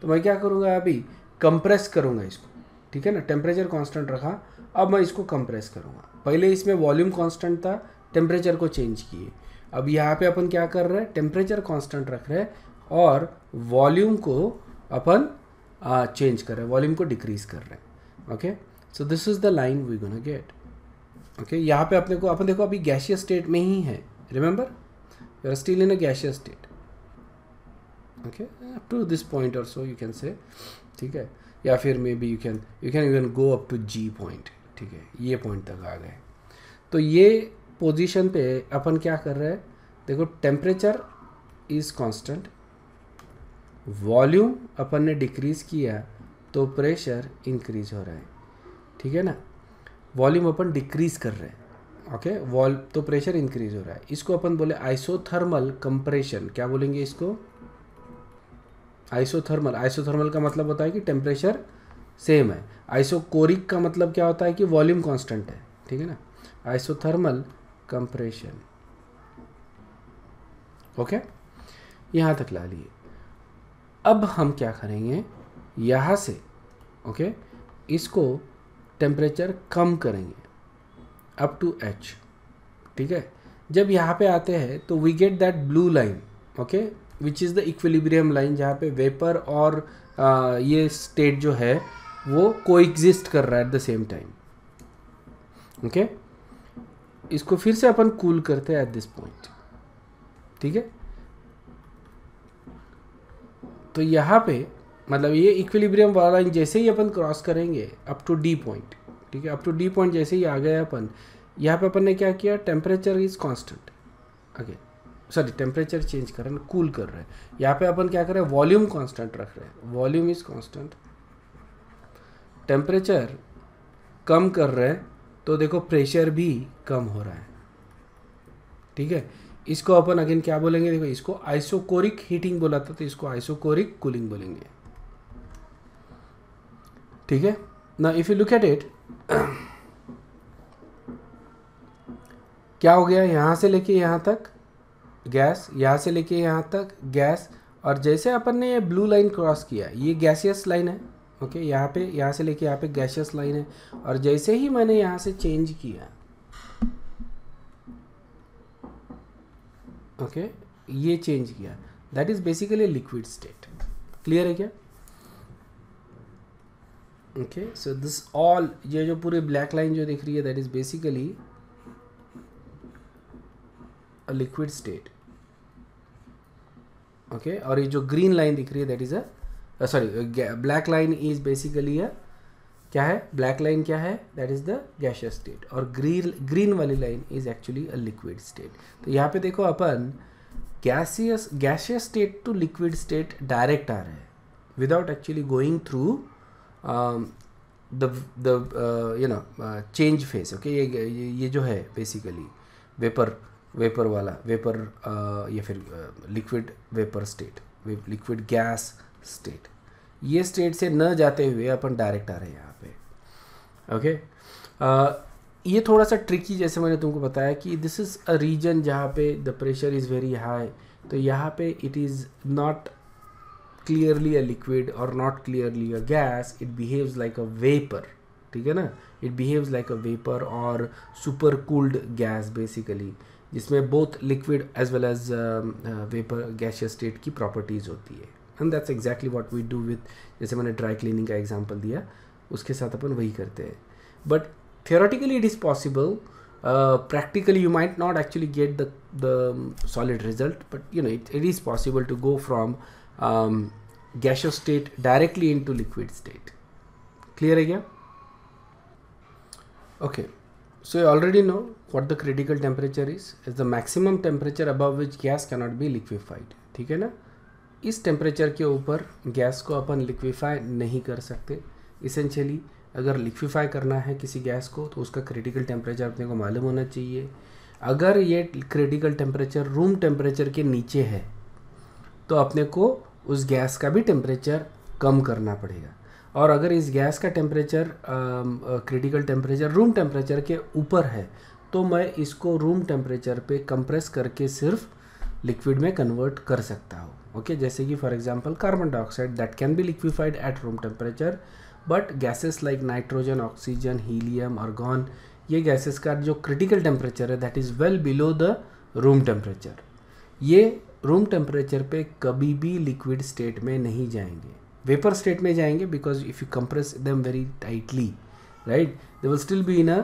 तो मैं क्या करूँगा अभी कंप्रेस करूँगा इसको ठीक है ना टेम्परेचर कांस्टेंट रखा अब मैं इसको कंप्रेस करूँगा पहले इसमें वॉल्यूम कांस्टेंट था टेम्परेचर को चेंज किए अब यहाँ पे अपन क्या कर रहे हैं टेम्परेचर कांस्टेंट रख रहे हैं और वॉल्यूम को अपन चेंज कर रहे हैं वॉल्यूम को डिक्रीज कर रहे हैं okay so this is the line we gonna get okay यहाँ पे अपने को अपन देखो अभी गैशियस स्टेट में ही है remember you are still in a gaseous state okay up to this point or so you can say ठीक है या फिर maybe you can you can you can go up to G point ठीक है ये पॉइंट तक आ गए तो ये apan kya अपन क्या कर रहे हैं देखो टेम्परेचर इज़ वॉल्यूम अपन ने डिक्रीज़ किया तो प्रेशर इंक्रीज हो रहा है ठीक है ना वॉल्यूम अपन डिक्रीज़ कर रहे हैं ओके वॉल्व तो प्रेशर इंक्रीज हो रहा है इसको अपन बोले आइसोथर्मल कंप्रेशन क्या बोलेंगे इसको आइसोथर्मल आइसोथर्मल का मतलब होता है कि टेम्परेचर सेम है आइसोकोरिक का मतलब क्या होता है कि वॉल्यूम कांस्टेंट है ठीक है ना आइसोथर्मल कंप्रेशन ओके यहाँ तक ला लिए अब हम क्या करेंगे यहाँ से ओके इसको टेम्परेचर कम करेंगे अप टू एच ठीक है जब यहाँ पे आते हैं तो we get that blue line okay which is the equilibrium line जहाँ पे वेपर और आ, ये स्टेट जो है वो को एग्जिस्ट कर रहा है at the same time okay इसको फिर से अपन कूल करते हैं एट दिस पॉइंट ठीक है तो यहाँ पे मतलब ये इक्विलिब्रियम वाला लाइन जैसे ही अपन क्रॉस करेंगे अप टू डी पॉइंट ठीक है अप टू डी पॉइंट जैसे ही आ गए अपन यहाँ पे अपन ने क्या किया temperature is constant okay sorry temperature change कर रहे हैं कूल कर रहे हैं यहाँ पे अपन क्या कर रहे हैं वॉल्यूम कांस्टेंट रख रहे हैं वॉल्यूम इज़ कांस्टेंट टेम्परेचर कम कर रहे हैं तो देखो प्रेशर भी कम हो रहा है ठीक है इसको अपन अगेन क्या बोलेंगे देखो इसको आइसोकोरिक हीटिंग बोला था तो इसको आइसोकोरिक कूलिंग बोलेंगे ठीक है ना if you look at it क्या हो गया यहाँ से लेके यहाँ तक गैस यहाँ से लेके यहाँ तक गैस और जैसे अपन ने ये ब्लू लाइन क्रॉस किया ये गैसियस लाइन है ओके यहाँ पे यहाँ से लेके यहाँ पे गैसियस लाइन है और जैसे ही मैंने यहाँ से चेंज किया ओके ये चेंज किया that is basically liquid state clear है क्या ओके सो दिस ऑल ये जो पूरे ब्लैक लाइन जो दिख रही है that is basically a liquid state okay और ये जो ग्रीन लाइन दिख रही है that is a sorry black line is basically a क्या है ब्लैक लाइन क्या है that is the gaseous state और ग्रीन ग्रीन वाली line is actually a liquid state तो यहाँ पे देखो अपन gaseous gaseous state to liquid state direct आ रहे हैं without actually going through the the you know change phase okay ये ये जो है बेसिकली वेपर वेपर वाला वेपर या फिर liquid vapour state liquid gas state ये स्टेट से न जाते हुए अपन डायरेक्ट आ रहे हैं यहाँ पे ओके okay? ये थोड़ा सा ट्रिकी जैसे मैंने तुमको बताया कि दिस इज़ अ रीजन जहाँ पे the pressure is very high तो यहाँ पे it is not clearly a liquid और not clearly a gas it behaves like a vapour ठीक है ना it behaves like a vapour और सुपर कूल्ड गैस बेसिकली जिसमें both liquid as well as vapour gaseous state की प्रॉपर्टीज़ होती है and that's exactly what we do with जैसे मैंने ड्राई क्लीनिंग का एग्जाम्पल दिया उसके साथ अपन वही करते हैं but theoretically it is possible practically you might not actually get the the solid result but you know it it is possible to go from gaseous state directly into liquid state clear है क्या okay okay. So you already know what the critical temperature is. It's the maximum temperature above which gas cannot be liquefied. ठीक है ना इस टेम्परेचर के ऊपर गैस को अपन लिक्विफाई नहीं कर सकते इसेंशली अगर लिक्विफाई करना है किसी गैस को तो उसका क्रिटिकल टेम्परेचर अपने को मालूम होना चाहिए अगर ये क्रिटिकल टेम्परेचर रूम टेम्परेचर के नीचे है तो अपने को उस गैस का भी टेम्परेचर कम करना पड़ेगा और अगर इस गैस का temperature critical temperature room temperature के ऊपर है तो मैं इसको रूम टेम्परेचर पे कंप्रेस करके सिर्फ लिक्विड में कन्वर्ट कर सकता हूँ ओके okay? जैसे कि for example carbon dioxide that can be liquefied at room temperature but gases like nitrogen oxygen helium argon ये गैसेस का जो क्रिटिकल टेम्परेचर है that is well below the room temperature ये रूम टेम्परेचर पे कभी भी लिक्विड स्टेट में नहीं जाएंगे वेपर स्टेट में जाएंगे because if you compress them very tightly right they will still be in a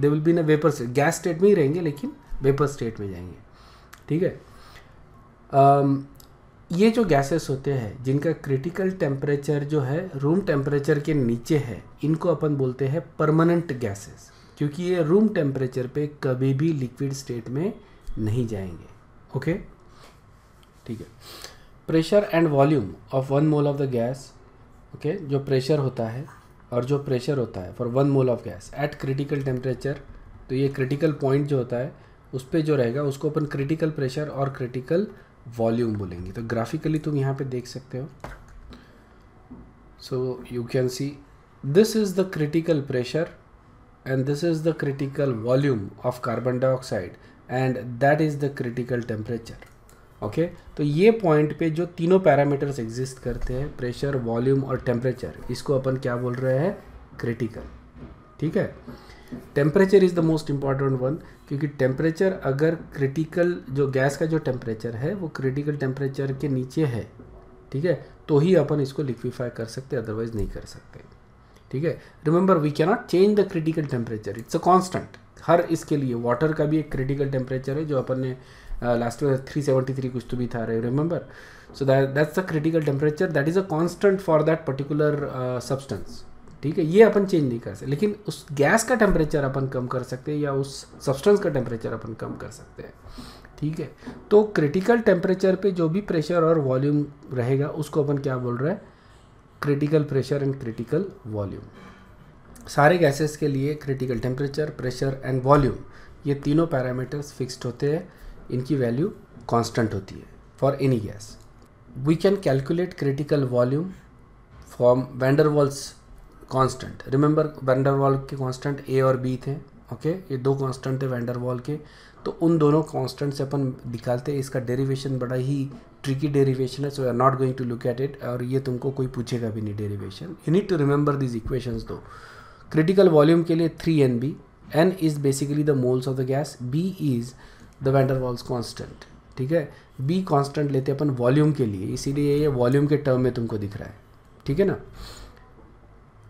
they will be in a vapour state gas state में ही रहेंगे लेकिन वेपर स्टेट में जाएंगे ठीक है um, ये जो गैसेस होते हैं जिनका क्रिटिकल टेम्परेचर जो है रूम टेम्परेचर के नीचे है इनको अपन बोलते हैं परमानेंट गैसेस क्योंकि ये रूम टेम्परेचर पे कभी भी लिक्विड स्टेट में नहीं जाएंगे ओके ठीक है pressure and volume of one mole of the gas okay जो प्रेशर होता है और जो प्रेशर होता है for one mole of gas at critical temperature तो ये क्रिटिकल पॉइंट जो होता है उस पर जो रहेगा उसको अपन क्रिटिकल प्रेशर और क्रिटिकल वॉल्यूम बोलेंगे तो ग्राफिकली तुम यहाँ पे देख सकते हो so you can see this is the critical pressure and this is the critical volume of carbon dioxide and that is the critical temperature okay तो ये पॉइंट पे जो तीनों पैरामीटर्स एग्जिस्ट करते हैं प्रेशर वॉल्यूम और टेम्परेचर इसको अपन क्या बोल रहे हैं क्रिटिकल ठीक है temperature is the most important one क्योंकि टेम्परेचर अगर क्रिटिकल जो गैस का जो टेम्परेचर है वो क्रिटिकल टेम्परेचर के नीचे है ठीक है तो ही अपन इसको लिक्विफाई कर सकते अदरवाइज नहीं कर सकते ठीक है remember we cannot change the critical temperature it's a constant हर इसके लिए वाटर का भी एक क्रिटिकल टेम्परेचर है जो अपन ने last year three seventy three कुछ तो भी था remember so that that's a critical temperature that is a constant for that particular substance ठीक है ये अपन चेंज नहीं कर सकते लेकिन उस गैस का टेम्परेचर अपन कम कर सकते हैं या उस सब्सटेंस का टेम्परेचर अपन कम कर सकते हैं ठीक है तो क्रिटिकल टेम्परेचर पे जो भी प्रेशर और वॉल्यूम रहेगा उसको अपन क्या बोल रहे हैं critical pressure and critical volume सारे गैसेस के लिए critical temperature pressure and volume ये तीनों पैरामीटर्स फिक्स्ड होते हैं इनकी वैल्यू कांस्टेंट होती है for any gas we can calculate critical volume from van der Waals constant remember van der Waal के कांस्टेंट ए और बी थे ओके okay? ये दो कांस्टेंट थे वेंडरवॉल के तो उन दोनों कांस्टेंट से अपन निकालते हैं इसका डेरिवेशन बड़ा ही ट्रिकी डेरिवेशन है so are not going to look at it और ये तुमको कोई पूछेगा भी नहीं derivation you need to remember these equation दो क्रिटिकल वॉल्यूम के लिए three n b n is basically the moles of the gas B is the van der Waals constant ठीक है बी कॉन्स्टेंट लेते हैं अपन वॉल्यूम के लिए इसीलिए ये वॉल्यूम के टर्म में तुमको दिख रहा है ठीक है ना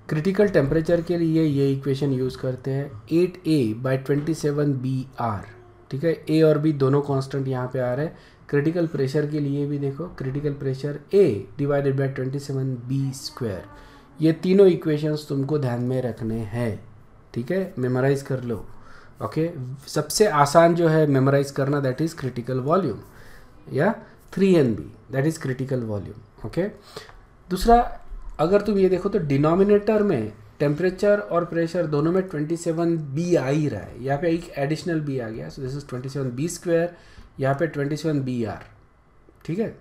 क्रिटिकल टेम्परेचर के लिए ये इक्वेशन यूज़ करते हैं eight a by twenty seven b R ठीक है ए और बी दोनों कॉन्स्टेंट यहाँ पे आ रहे हैं क्रिटिकल प्रेशर के लिए भी देखो critical pressure a divided by twenty seven b square ये तीनों इक्वेशंस तुमको ध्यान में रखने हैं ठीक है मेमोराइज कर लो ओके सबसे आसान जो है मेमोराइज करना दैट इज़ क्रिटिकल वॉल्यूम या three n b that is critical volume okay दूसरा अगर तुम ये देखो तो डिनोमिनेटर में टेम्परेचर और प्रेशर दोनों में 27 बी आ ही रहा है यहाँ पे एक एडिशनल बी आ गया so this is 27 b square यहाँ पे 27 बी आर ठीक है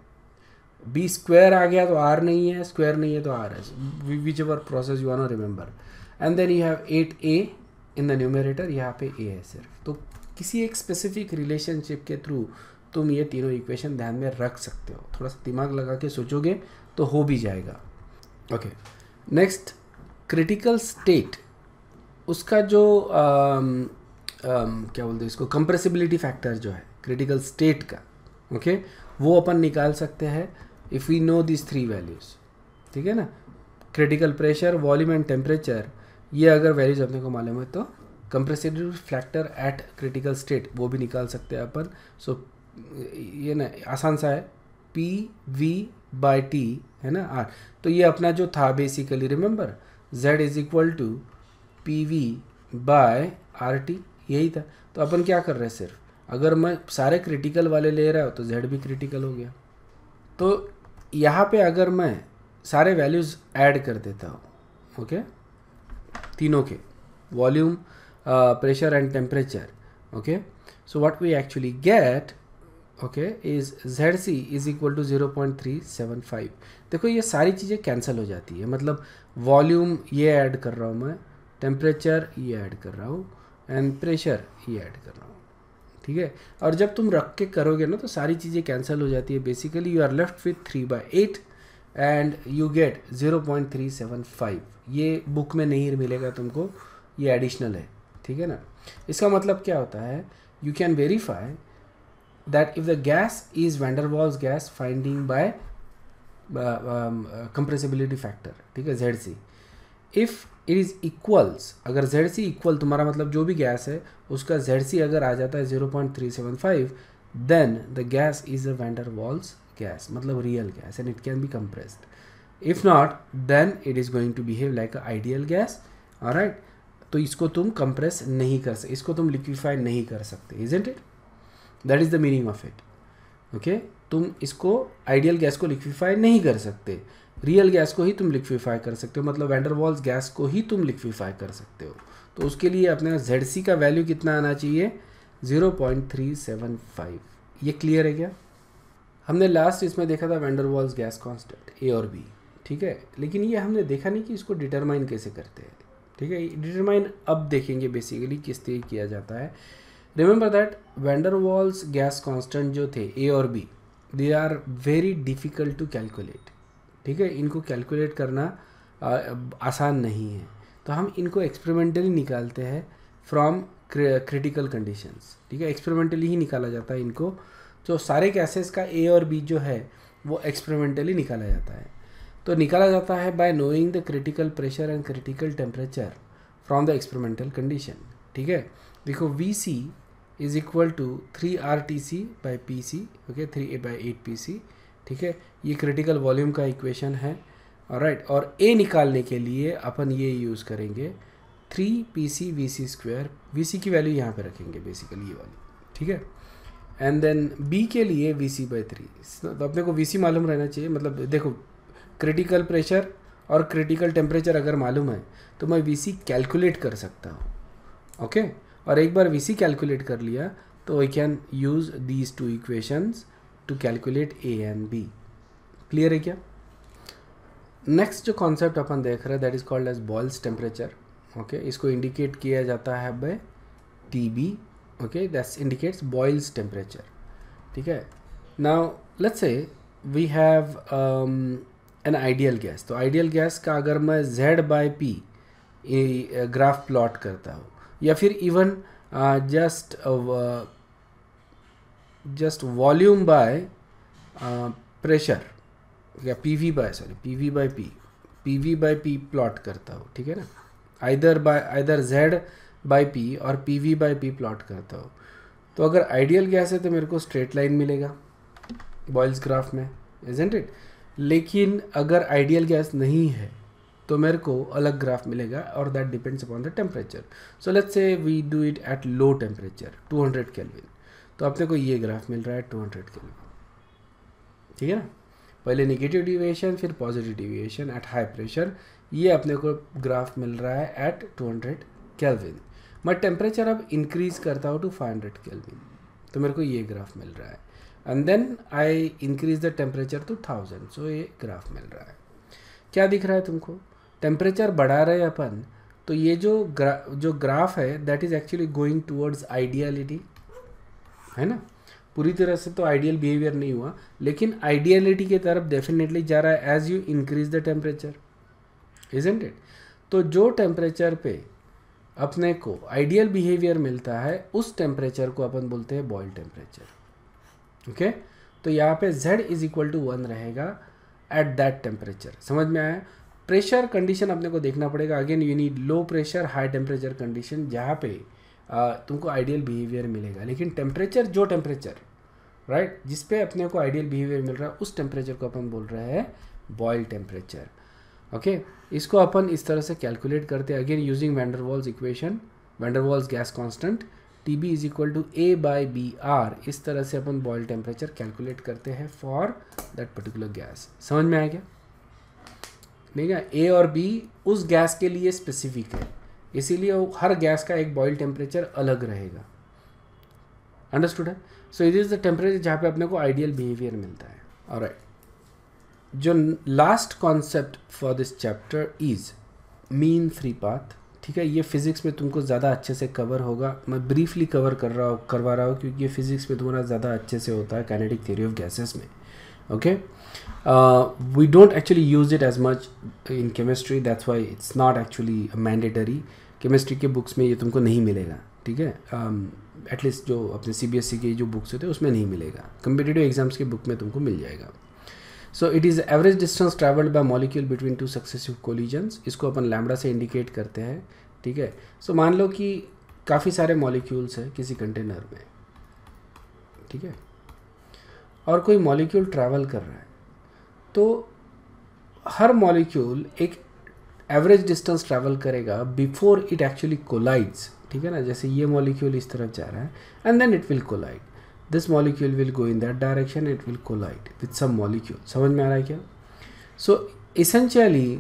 बी स्क्वायर आ गया तो आर नहीं है स्क्वायर नहीं है तो आर है whichever process you are remember and then you have eight a in the numerator यहाँ पे ए है सिर्फ तो किसी एक स्पेसिफिक रिलेशनशिप के थ्रू तुम ये तीनों इक्वेशन ध्यान में रख सकते हो थोड़ा सा दिमाग लगा के सोचोगे तो हो भी जाएगा ओके नेक्स्ट क्रिटिकल स्टेट उसका जो आम, आम, क्या बोलते हैं इसको कंप्रेसिबिलिटी फैक्टर जो है क्रिटिकल स्टेट का ओके okay? वो अपन निकाल सकते हैं if we know this three values ठीक है ना critical pressure volume and temperature ये अगर वैल्यूज अपने को मालूम है तो compressive factor at critical state वो भी निकाल सकते हैं अपन सो ये ना आसान सा है पी वी बाई टी है ना आर तो ये अपना जो था basically remember Z is equal to P V by R T यही था तो अपन क्या कर रहे हैं सिर्फ अगर मैं सारे क्रिटिकल वाले ले रहा हूँ तो जेड भी क्रिटिकल हो गया तो यहाँ पे अगर मैं सारे वैल्यूज़ ऐड कर देता हूँ ओके okay? तीनों के volume pressure and temperature okay so what we actually get okay is Z c is equal to zero point three seven five देखो ये सारी चीज़ें कैंसिल हो जाती है मतलब वॉल्यूम ये ऐड कर रहा हूँ मैं टेम्परेचर ये ऐड कर रहा हूँ एंड प्रेशर ये ऐड कर रहा हूँ ठीक है और जब तुम रख के करोगे ना तो सारी चीज़ें कैंसिल हो जाती है basically you are left with three by eight and you get 0.375 ये बुक में नहीं मिलेगा तुमको ये एडिशनल है ठीक है ना इसका मतलब क्या होता है you can verify that if the gas is van der Waals gas finding by finding factor uh, um, uh, ठीक है Z c if it is equals अगर जेड सी इक्वल तुम्हारा मतलब जो भी गैस है उसका जेड सी अगर आ जाता है zero point three seven five then the gas is a van der Waals gas मतलब real gas and it can be compressed if not then it is going to behave like a ideal gas all right तो इसको तुम कंप्रेस नहीं कर सकते इसको तुम लिक्विफाई नहीं कर सकते is it that is the meaning of it okay तुम इसको आइडियल गैस को लिक्विफाई नहीं कर सकते रियल गैस को ही तुम लिक्विफाई कर सकते हो मतलब वेंडरवॉल्स गैस को ही तुम लिक्विफाई कर सकते हो तो उसके लिए अपने जेड सी का वैल्यू कितना आना चाहिए zero point three seven five ये क्लियर है क्या हमने लास्ट इसमें देखा था वेंडरवॉल्स गैस कॉन्स्टेंट ए और बी ठीक है लेकिन ये हमने देखा नहीं कि इसको डिटरमाइन कैसे करते हैं ठीक है डिटरमाइन अब देखेंगे बेसिकली किस तरीके किया जाता है remember that van der Waals gas constant जो थे ए और b they are very difficult to calculate ठीक है इनको कैलकुलेट करना आसान नहीं है तो हम इनको एक्सपेरिमेंटली निकालते हैं फ्रॉम क्रिटिकल कंडीशंस ठीक है एक्सपेरिमेंटली ही निकाला जाता है इनको तो सारे गैसेस का ए और बी जो है वो एक्सपेरिमेंटली निकाला जाता है तो निकाला जाता है by knowing the critical pressure and critical temperature from the experimental condition ठीक है देखो V c is equal to three R T c by P c okay three a by eight P c ठीक है ये क्रिटिकल वॉल्यूम का इक्वेशन है राइट और ए निकालने के लिए अपन ये यूज़ करेंगे three P c we c square V c की वैल्यू यहाँ पे रखेंगे बेसिकली ये वाली ठीक है एंड देन बी के लिए वी सी बाई थ्री तो अपने को वी सी मालूम रहना चाहिए मतलब देखो क्रिटिकल प्रेशर और क्रिटिकल टेम्परेचर अगर मालूम है तो मैं वी सी कैलकुलेट कर सकता हूँ ओके okay? और एक बार वी सी कैलकुलेट कर लिया तो I can use these two equations to calculate a and b clear है क्या नेक्स्ट जो कॉन्सेप्ट अपन देख रहे हैं that is called as Boyle's temperature okay इसको इंडिकेट किया जाता है by T B okay that indicates boils temperature ठीक है now let's say we have um, an ideal gas तो ideal gas का अगर मैं z by p graph plot करता हूँ या फिर even just just volume by pressure या P V by sorry P V by P P V by P plot करता हूँ ठीक है ना either by either Z by P और P V by P plot करता हूँ तो अगर आइडियल गैस है तो मेरे को स्ट्रेट लाइन मिलेगा बॉयल्स ग्राफ में इजेंट इट लेकिन अगर आइडियल गैस नहीं है तो मेरे को अलग ग्राफ मिलेगा और that depends upon the temperature so let's say we do it at low temperature 200 hundred kelvin तो अपने को ये ग्राफ मिल रहा है 200 हंड्रेड केल्विन ठीक है ना पहले निगेटिव डिविएशन फिर positive deviation at high pressure ये अपने को ग्राफ मिल रहा है एट 200 हंड्रेड कैलविन मैं टेम्परेचर अब इंक्रीज करता हूँ टू फाइव हंड्रेड केल्विन तो मेरे को ये ग्राफ मिल रहा है and then I increase the temperature to thousand so ये ग्राफ मिल रहा है क्या दिख रहा है तुमको टेम्परेचर बढ़ा रहे अपन तो ये जो ग्रा जो ग्राफ है that is actually going towards ideality है ना पूरी तरह से तो आइडियल बिहेवियर नहीं हुआ लेकिन आइडियलिटी की तरफ डेफिनेटली जा रहा है as you increase the temperature is it तो जो टेम्परेचर पे अपने को आइडियल बिहेवियर मिलता है उस टेम्परेचर को अपन बोलते हैं बॉयल टेम्परेचर ओके तो यहाँ पे z is equal to one रहेगा एट दैट टेम्परेचर समझ में आया प्रेशर कंडीशन अपने को देखना पड़ेगा again you need low pressure high temperature condition जहाँ पे आ, तुमको आइडियल बिहेवियर मिलेगा लेकिन टेम्परेचर जो टेम्परेचर राइट right? जिसपे अपने को आइडियल बिहेवियर मिल रहा है उस टेम्परेचर को अपन बोल रहे हैं बॉयल टेम्परेचर ओके इसको अपन इस तरह से कैलकुलेट करते हैं again using van der Waals equation van der Waals gas constant T B is equal to a by b R इस तरह से अपन बॉयल टेम्परेचर कैलकुलेट करते हैं फॉर दैट पर्टिकुलर गैस समझ में आ गया ठीक है ए और बी उस गैस के लिए स्पेसिफिक है इसीलिए हर गैस का एक बॉयल टेम्परेचर अलग रहेगा अंडरस्टूड है so it is the temperature जहाँ पे अपने को आइडियल बिहेवियर मिलता है और राइट जो last concept for this chapter is mean free path ठीक है ये फिज़िक्स में तुमको ज़्यादा अच्छे से कवर होगा मैं ब्रीफली कवर कर रहा हूँ करवा रहा हूँ क्योंकि ये फिज़िक्स में तुम्हारा ज़्यादा अच्छे से होता है कैनेडिक थ्योरी ऑफ गैसेस में okay we don't actually use it as much in chemistry that's why it's not actually mandatory chemistry के बुक्स में ये तुमको नहीं मिलेगा ठीक है एटलीस्ट um, जो अपने सी बी एस ई के जो बुक्स होते हैं उसमें नहीं मिलेगा कम्पिटेटिव एग्जाम्स के बुक में तुमको मिल जाएगा so it is average distance travelled by molecule between two successive collisions इसको अपन लैमडा से इंडिकेट करते हैं ठीक है सो so, मान लो कि काफ़ी सारे मॉलिक्यूल्स हैं किसी कंटेनर में ठीक है और कोई मॉलिक्यूल ट्रैवल कर रहा है तो हर मॉलिक्यूल एक एवरेज डिस्टेंस ट्रैवल करेगा बिफोर इट एक्चुअली कोलाइड्स ठीक है ना जैसे ये मॉलिक्यूल इस तरफ जा रहा है and then it will collide this molecule will go in that direction it will collide with some molecule समझ में आ रहा है क्या सो इसेंशियली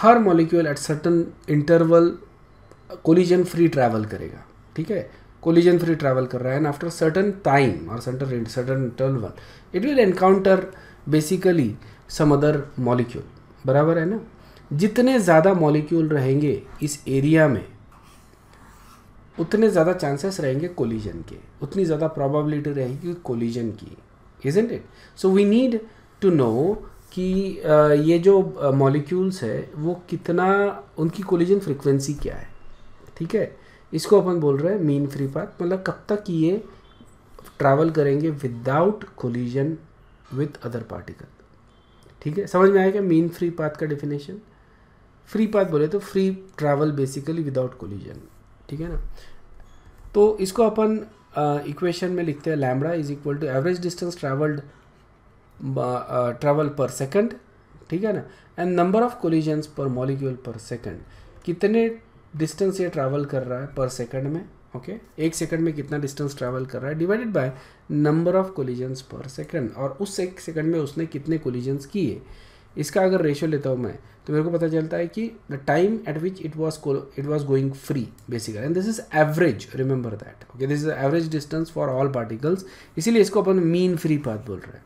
हर molecule at certain interval collision free travel करेगा ठीक है कोलिजन फ्री ट्रैवल कर रहा है एंड आफ्टर सर्टन टाइम और certain certain interval it will encounter basically some other molecule बराबर है ना जितने ज़्यादा मॉलिक्यूल रहेंगे इस एरिया में उतने ज़्यादा चांसेस रहेंगे कोलिजन के उतनी ज़्यादा प्रोबेबिलिटी रहेगी कोलिजन की isn't it so we need to know कि ये जो मॉलिक्यूल्स है वो कितना उनकी कोलिजन फ्रिक्वेंसी क्या है ठीक है इसको अपन बोल रहे हैं मीन फ्री पाथ मतलब कब तक ये ट्रैवल करेंगे without collision with other particle ठीक है समझ में आएगा मीन फ्री पाथ का डेफिनेशन फ्री पाथ बोले तो free travel basically without collision ठीक है ना तो इसको अपन इक्वेशन में लिखते हैं lambda is equal to average distance travelled travel per second ठीक है ना and number of collisions per molecule per second कितने डिस्टेंस ये ट्रैवल कर रहा है पर सेकंड में ओके okay? एक सेकंड में कितना डिस्टेंस ट्रैवल कर रहा है divided by number of collisions per second और उस एक सेकंड में उसने कितने कोलिजन्स किए इसका अगर रेशियो लेता हूँ मैं तो मेरे को पता चलता है कि the time at which it was it was going free basically and this is average remember that okay this is average distance for all particles इसीलिए इसको अपन मीन फ्री पाथ बोल रहे हैं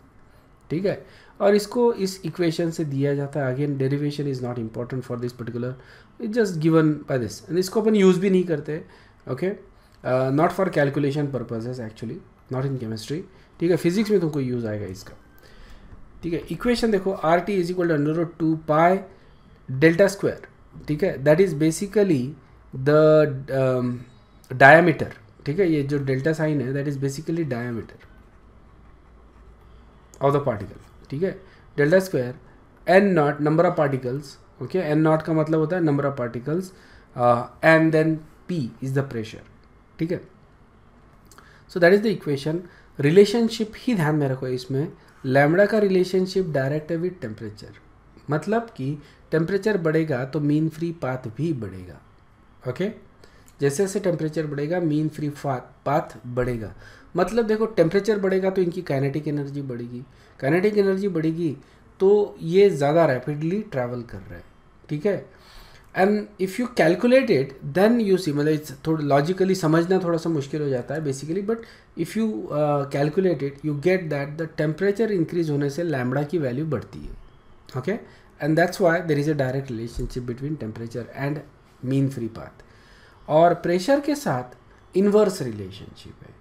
ठीक है और इसको इस इक्वेशन से दिया जाता है again derivation is not important for this particular it just given by this and इसको अपन यूज़ भी नहीं करते okay not for calculation purposes actually not in chemistry ठीक है फिजिक्स में तुमको तो यूज़ आएगा इसका ठीक है इक्वेशन देखो R T is equal to under root two pi delta square ठीक है that is basically the diameter ठीक है ये जो डेल्टा साइन है that is basically diameter of the particle ठीक है delta square n naught number of particles okay n naught का मतलब होता है number of particles and then P is the pressure ठीक है so that is the equation relationship ही ध्यान में रखो इसमें लैमड़ा का रिलेशनशिप डायरेक्ट है विद टेम्परेचर मतलब कि टेम्परेचर बढ़ेगा तो मीन फ्री पाथ भी बढ़ेगा ओके जैसे जैसे टेम्परेचर बढ़ेगा मीन फ्री पाथ बढ़ेगा मतलब देखो टेम्परेचर बढ़ेगा तो इनकी काइनेटिक एनर्जी बढ़ेगी काइनेटिक एनर्जी बढ़ेगी तो ये ज़्यादा रैपिडली ट्रैवल कर रहा है ठीक है and if you calculate it then you see मतलब इट्स थोड़ा लॉजिकली समझना थोड़ा सा मुश्किल हो जाता है basically but if you calculate it you get that the temperature increase होने से लैमड़ा की वैल्यू बढ़ती है okay and that's why there is a direct relationship between temperature and mean free path और प्रेशर के साथ इन्वर्स रिलेशनशिप है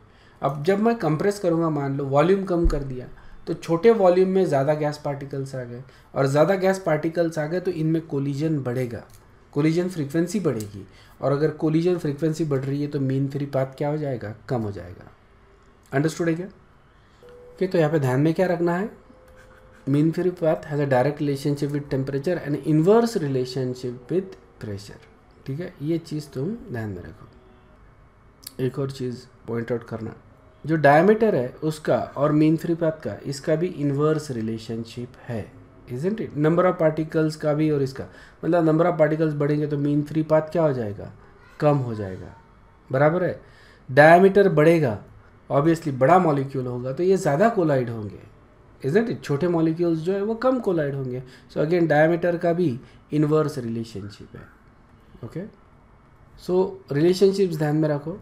अब जब मैं कंप्रेस करूँगा मान लो वॉल्यूम कम कर दिया तो छोटे वॉल्यूम में ज़्यादा गैस पार्टिकल्स आ गए और ज़्यादा गैस पार्टिकल्स आ गए तो इनमें कोलिजन बढ़ेगा कोलिजन फ्रीक्वेंसी बढ़ेगी और अगर कोलिजन फ्रीक्वेंसी बढ़ रही है तो मीन फ्री पाथ क्या हो जाएगा कम हो जाएगा अंडरस्टूड है क्या ओके तो यहाँ पे ध्यान में क्या रखना है mean free path has a direct relationship with temperature and inverse relationship with pressure ठीक है ये चीज़ तुम ध्यान में रखो एक और चीज़ पॉइंट आउट करना जो डायमीटर है उसका और मीन फ्री पाथ का इसका भी इन्वर्स रिलेशनशिप है isn't it number of particles का भी और इसका मतलब नंबर ऑफ पार्टिकल्स बढ़ेंगे तो मीन थ्री पाथ क्या हो जाएगा कम हो जाएगा बराबर है डायमीटर बढ़ेगा ऑब्वियसली बड़ा मॉलिक्यूल होगा तो ये ज़्यादा कोलाइड होंगे इजेंट इट छोटे मॉलिक्यूल्स जो है वो कम कोलाइड होंगे सो अगेन डायमीटर का भी इन्वर्स रिलेशनशिप है ओके सो रिलेशनशिप्स ध्यान में रखो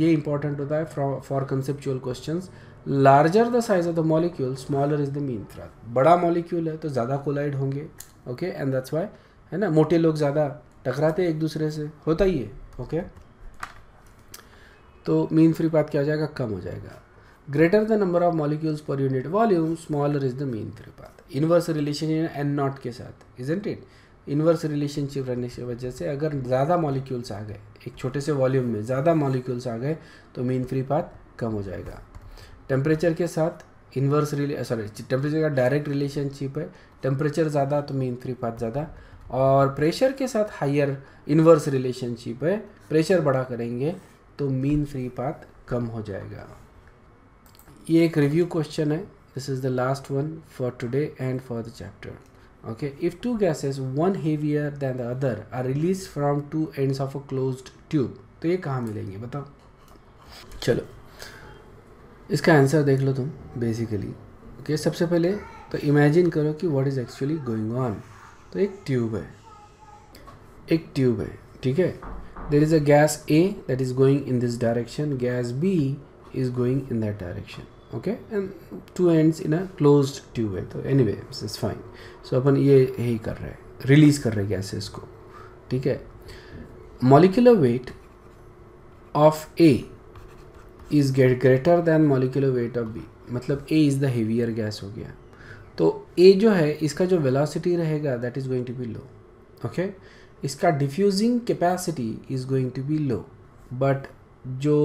ये इंपॉर्टेंट होता है for conceptual questions larger the size of the molecule smaller is the mean thrust बड़ा मॉलिक्यूल है तो ज़्यादा कोलाइड होंगे ओके एंड दैट्स वाई है ना मोटे लोग ज़्यादा टकराते एक दूसरे से होता ही है ओके तो मीन फ्री पाथ क्या हो जाएगा कम हो जाएगा greater the number of molecules per unit volume smaller is the mean free path inverse relationship N naught के साथ इजेंट इट इनवर्स रिलेशनशिप रहने की वजह से अगर ज़्यादा मॉलिक्यूल्स आ गए एक छोटे से वॉल्यूम में ज़्यादा मॉलिक्यूल्स आ गए तो मीन फ्री पाथ कम हो जाएगा टेम्परेचर के साथ इन्वर्स रिले सॉरी टेम्परेचर का डायरेक्ट रिलेशनशिप है टेम्परेचर ज़्यादा तो मीन थ्री पाथ ज़्यादा और प्रेशर के साथ हायर इन्वर्स रिलेशनशिप है प्रेशर बढ़ा करेंगे तो मीन फ्री पाथ कम हो जाएगा ये एक रिव्यू क्वेश्चन है this is the last one for today and for the chapter okay if two gases one heavier than the other are release from two ends of a closed tube तो ये कहाँ मिलेंगे बताओ चलो इसका आंसर देख लो तुम बेसिकली ओके सबसे पहले तो इमेजिन करो कि what is actually going on तो एक ट्यूब है एक ट्यूब है ठीक है there is a gas A that is going in this direction gas B is going in that direction okay and two ends in a close tube है तो any way is fine so अपन ये यही कर रहे हैं रिलीज़ कर रहे हैं गैसेस को ठीक है molecular weight of A is get greater than molecular weight of B मतलब A is the heavier gas हो गया तो ए जो है इसका जो वेलासिटी रहेगा that is going to be low okay इसका diffusing capacity is going to be low but जो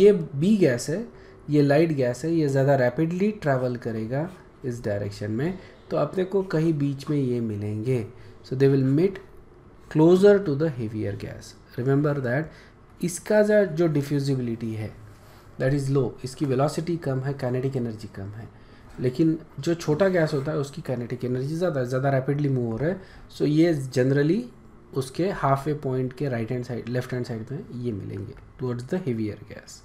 ये बी गैस है ये लाइट गैस है ये ज़्यादा रैपिडली ट्रैवल करेगा इस डायरेक्शन में तो अपने को कहीं बीच में ये मिलेंगे so they will meet closer to the heavier gas remember that इसका जो डिफ्यूजिबिलिटी है दैट इज़ लो इसकी वेलोसिटी कम है कैनेटिक एनर्जी कम है लेकिन जो छोटा गैस होता है उसकी कैनेटिक एनर्जी ज़्यादा ज़्यादा रैपिडली मूव हो रहा है सो so ये जनरली उसके हाफ वे पॉइंट के right hand side left hand side में ये मिलेंगे टुवर्ड्स द हेवियर गैस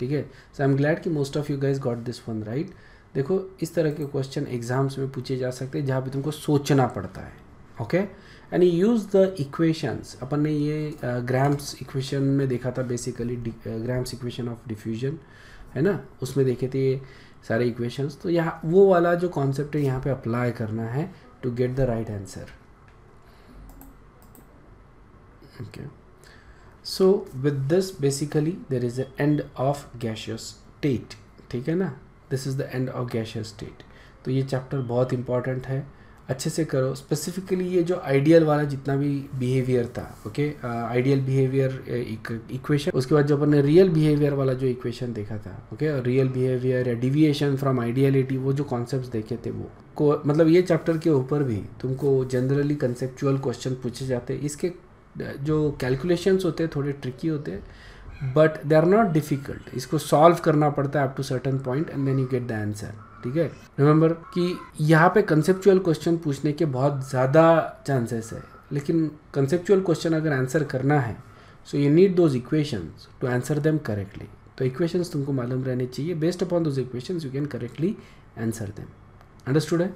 ठीक है सो आई एम ग्लैड कि most of you guys got this one right देखो इस तरह के क्वेश्चन एग्जाम्स में पूछे जा सकते हैं जहाँ पे तुमको सोचना पड़ता है okay okay? And use the equations अपन ने ये ग्राम्स uh, इक्वेशन में देखा था basically Graham's equation of diffusion है ना उसमें देखे थे ये सारे इक्वेशंस तो यहाँ वो वाला जो कॉन्सेप्ट है यहाँ पे अप्लाई करना है to get the right answer okay so with this basically there is the end of gaseous state ठीक है ना this is the end of gaseous state तो ये चैप्टर बहुत इंपॉर्टेंट है अच्छे से करो स्पेसिफिकली ये जो आइडियल वाला जितना भी बिहेवियर था ओके आइडियल बिहेवियर इक्वेशन उसके बाद जो अपन ने रियल बिहेवियर वाला जो इक्वेशन देखा था ओके रियल बिहेवियर या डिविएशन फ्रॉम आइडियलिटी वो जो कॉन्सेप्ट देखे थे वो को मतलब ये चैप्टर के ऊपर भी तुमको जनरली कंसेप्चुअल क्वेश्चन पूछे जाते इसके uh, जो कैलकुलेशंस होते हैं थोड़े ट्रिकी होते हैं but they are not difficult इसको सॉल्व करना पड़ता है up to certain point and then you get the answer ठीक है रिमेंबर कि यहाँ पे कंसेप्चुअल क्वेश्चन पूछने के बहुत ज़्यादा चांसेस है लेकिन कंसेप्चुअल क्वेश्चन अगर आंसर करना है so you need those equations to answer them correctly तो इक्वेशंस तुमको मालूम रहने चाहिए based upon those equations you can correctly answer them understood है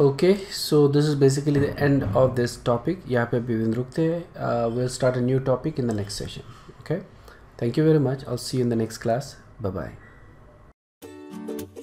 okay so this is basically the end of this topic यहाँ पे विविन रुकते हैं will start a new topic in the next session okay thank you very much I see you in the next class bye bye